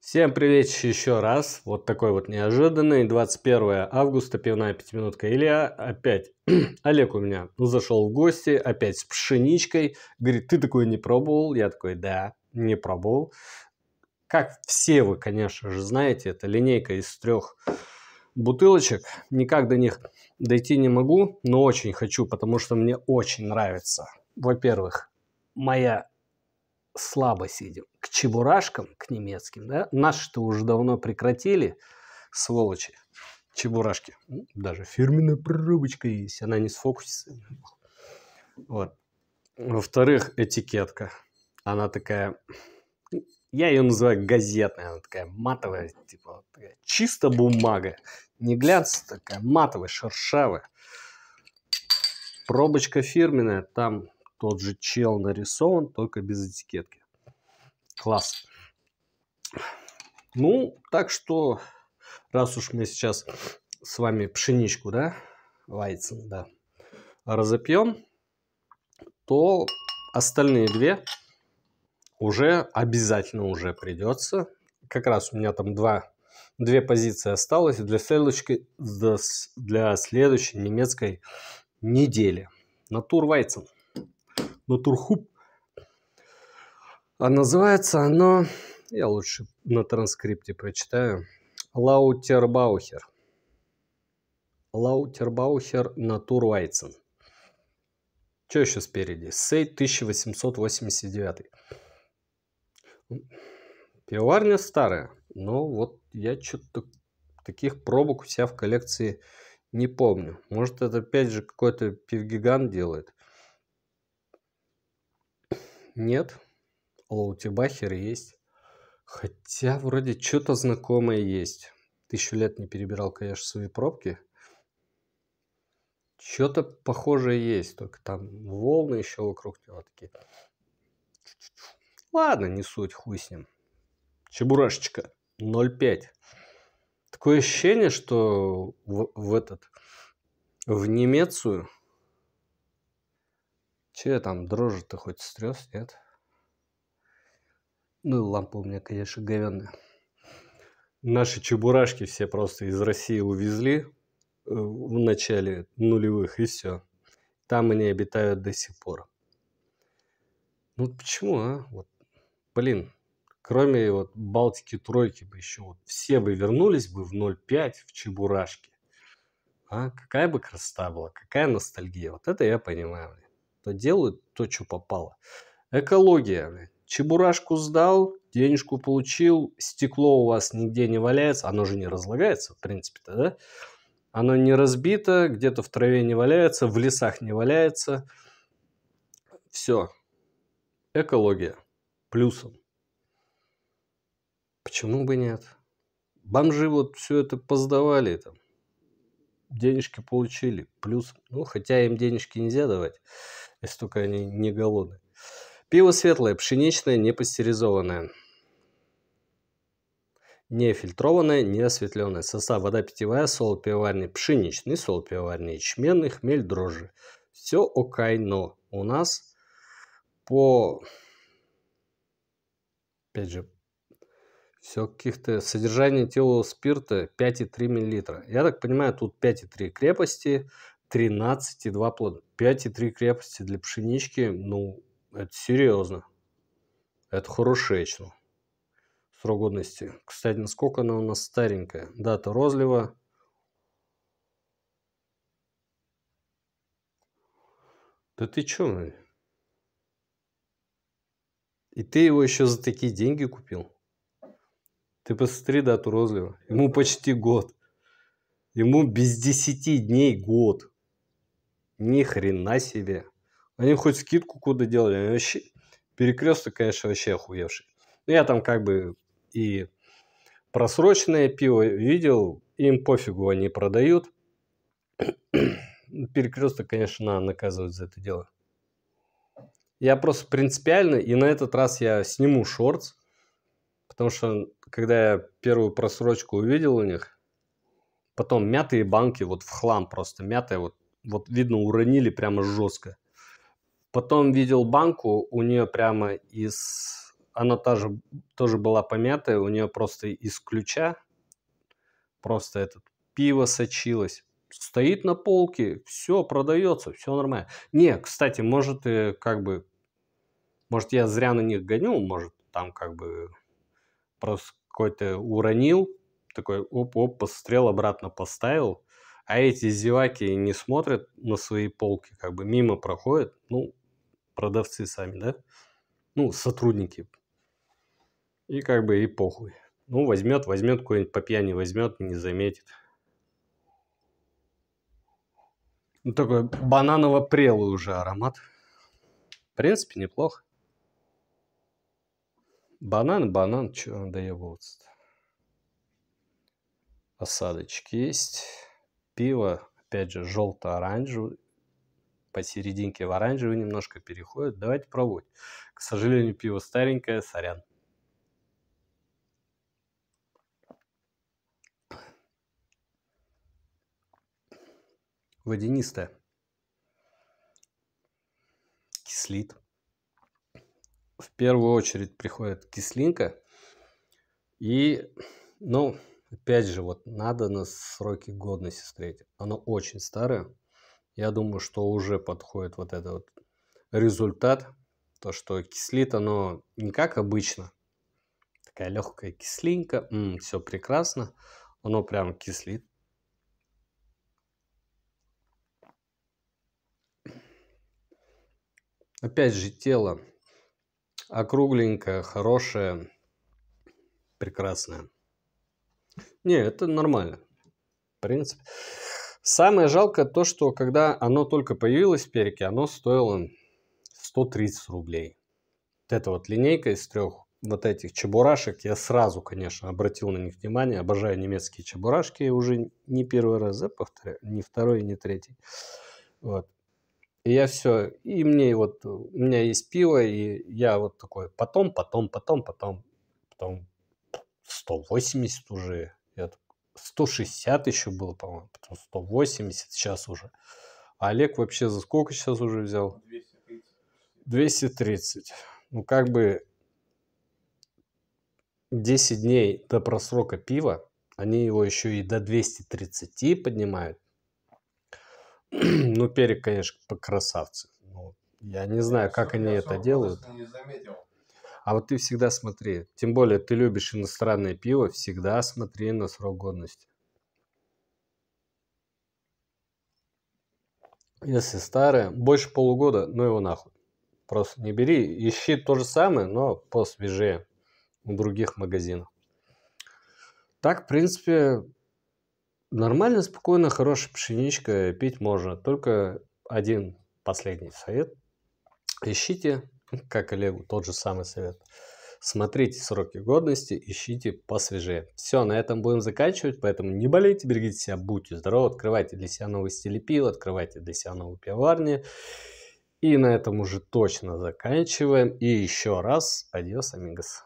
Всем привет еще раз. Вот такой вот неожиданный. 21 августа, пивная пятиминутка. Илья опять. Олег у меня зашел в гости, опять с пшеничкой. Говорит, ты такой не пробовал? Я такой, да, не пробовал. Как все вы, конечно же, знаете, это линейка из трех бутылочек. Никак до них дойти не могу, но очень хочу, потому что мне очень нравится. Во-первых, моя слабо сидим. К чебурашкам, к немецким, да, наши-то уже давно прекратили, сволочи, чебурашки. Даже фирменная прорубочка есть, она не сфокусится. Вот. Во-вторых, этикетка. Она такая, я ее называю газетная, она такая матовая, типа такая, чисто бумага, не глянц, такая матовая, шершавая. Пробочка фирменная, там тот же чел нарисован, только без этикетки. Класс. Ну, так что, раз уж мы сейчас с вами пшеничку, да, вайцен, да, разопьем, то остальные две уже обязательно уже придется. Как раз у меня там два, две позиции осталось для, следующей для следующей немецкой недели. Натур Вайцен натурхуб. А называется оно, я лучше на транскрипте прочитаю, Лаутербаухер. Лаутербаухер Натурвайцен. Что еще спереди? Сей 1889. Пивоварня старая, но вот я что-то таких пробок у себя в коллекции не помню. Может, это опять же какой-то пивгигант делает нет. Лоутибахер есть. Хотя вроде что-то знакомое есть. Тысячу лет не перебирал, конечно, свои пробки. Что-то похожее есть, только там волны еще вокруг него такие. Ладно, не суть, хуй с ним. Чебурашечка 0,5. Такое ощущение, что в, в этот в Немецию Че там, дрожжи ты хоть стрес, нет? Ну, лампа у меня, конечно, говенная. Наши чебурашки все просто из России увезли э, в начале нулевых, и все. Там они обитают до сих пор. Ну, почему, а? Вот, блин, кроме вот Балтики тройки бы еще вот все бы вернулись бы в 0,5 в Чебурашке. А какая бы красота была, какая ностальгия. Вот это я понимаю просто делают то, что попало. Экология. Чебурашку сдал, денежку получил, стекло у вас нигде не валяется, оно же не разлагается, в принципе-то, да? Оно не разбито, где-то в траве не валяется, в лесах не валяется. Все. Экология. Плюсом. Почему бы нет? Бомжи вот все это поздавали там. Денежки получили. Плюс, ну, хотя им денежки нельзя давать если только они не голодны. Пиво светлое, пшеничное, не пастеризованное. Не фильтрованное, не осветленное. Состав вода питьевая, сол пивоварный пшеничный, сол пивоварный ячменный, хмель, дрожжи. Все окай, но у нас по... Опять же, все каких-то... Содержание тела спирта 5,3 мл. Я так понимаю, тут 5,3 крепости, 13,2 плода. 5,3 крепости для пшенички, ну, это серьезно. Это хорошечно. Срок годности. Кстати, насколько она у нас старенькая. Дата розлива. Да ты че ну? И ты его еще за такие деньги купил? Ты посмотри дату розлива. Ему почти год. Ему без 10 дней год. Ни хрена себе. Они хоть скидку куда делали, они вообще... Перекресток, конечно, вообще охуевший. Но ну, я там как бы и просроченное пиво видел, им пофигу, они продают. Перекресток, конечно, надо наказывать за это дело. Я просто принципиально, и на этот раз я сниму шортс, потому что когда я первую просрочку увидел у них, потом мятые банки вот в хлам просто, мятая вот вот видно, уронили прямо жестко. Потом видел банку, у нее прямо из... Она тоже, тоже была помятая, у нее просто из ключа просто этот пиво сочилось. Стоит на полке, все продается, все нормально. Не, кстати, может, э, как бы, может, я зря на них гоню, может, там как бы просто какой-то уронил, такой оп-оп, посмотрел, обратно поставил, а эти зеваки не смотрят на свои полки, как бы мимо проходят, ну, продавцы сами, да? Ну, сотрудники. И как бы и похуй. Ну, возьмет, возьмет, какой-нибудь по пьяни возьмет, не заметит. Ну, такой бананово-прелый уже аромат. В принципе, неплохо. Банан, банан, чего доебываться-то? Осадочки есть пиво, опять же, желто-оранжевый, посерединке в оранжевый немножко переходит. Давайте пробовать. К сожалению, пиво старенькое, сорян. Водянистое. Кислит. В первую очередь приходит кислинка. И, ну, Опять же, вот надо на сроки годности смотреть. Оно очень старое. Я думаю, что уже подходит вот этот вот результат. То, что кислит оно не как обычно. Такая легкая кислинка. М-м, все прекрасно. Оно прям кислит. Опять же, тело округленькое, хорошее, прекрасное. Не, это нормально. В принципе. Самое жалкое то, что когда оно только появилось в перике, оно стоило 130 рублей. Вот эта вот линейка из трех вот этих чебурашек, я сразу, конечно, обратил на них внимание. Обожаю немецкие чебурашки уже не первый раз, да, повторяю, не второй, не третий. Вот. И я все, и мне вот, у меня есть пиво, и я вот такой, потом, потом, потом, потом, потом, 180 уже. Я 160 еще было, по-моему, потом 180 сейчас уже. А Олег вообще за сколько сейчас уже взял? 230. 230. Ну, как бы 10 дней до просрока пива, они его еще и до 230 поднимают. ну, перик конечно, по красавцы. Ну, я не знаю, я как они это делают. Не заметил. А вот ты всегда смотри, тем более ты любишь иностранное пиво, всегда смотри на срок годности. Если старое, больше полугода, ну его нахуй. Просто не бери, ищи то же самое, но посвежее у других магазинов. Так, в принципе, нормально, спокойно, хорошая пшеничка пить можно. Только один последний совет. Ищите как Олегу, тот же самый совет. Смотрите сроки годности, ищите посвежее. Все, на этом будем заканчивать, поэтому не болейте, берегите себя, будьте здоровы, открывайте для себя новые стили пива, открывайте для себя новые пиварни. И на этом уже точно заканчиваем. И еще раз, адьос, амигос.